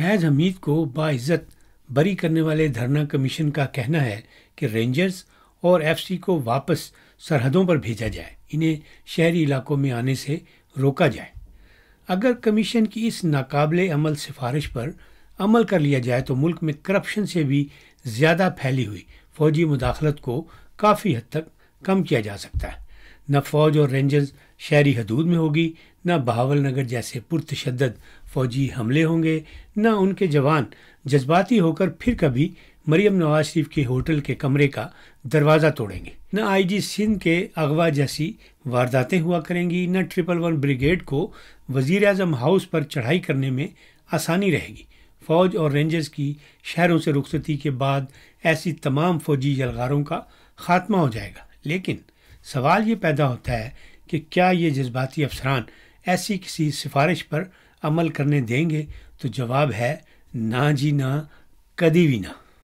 فیض حمید کو باعزت بری کرنے والے دھرنا کمیشن کا کہنا ہے کہ رینجرز اور ایف سی کو واپس سرحدوں پر بھیجا جائے انہیں شہری علاقوں میں آنے سے روکا جائے اگر کمیشن کی اس ناقابل عمل سفارش پر عمل کر لیا جائے تو ملک میں کرپشن سے بھی زیادہ پھیلی ہوئی فوجی مداخلت کو کافی حد تک کم کیا جا سکتا ہے نہ فوج اور رینجرز شہری حدود میں ہوگی نہ بہاول نگر جیسے پرتشدد فوجی حملے ہوں گے نہ ان کے جوان جذباتی ہو کر پھر کبھی مریم نواز شریف کے ہوٹل کے کمرے کا دروازہ توڑیں گے نہ آئی جی سندھ کے اغوا جیسی وارداتیں ہوا کریں گی نہ ٹرپل ون بریگیڈ کو وزیر اعظم ہاؤس پر چڑھائی کرنے میں آسانی رہے گی فوج اور رینجرز کی شہروں سے رخصتی کے بعد ایسی تمام فوجی یلغاروں کا خاتمہ ہو جائے گا لیکن سوال یہ پیدا ہوتا ہے کہ کیا یہ جذباتی افسران ایسی کسی سفارش پر عمل کرنے دیں گے تو جواب ہے نہ جی نہ کدی بھی نہ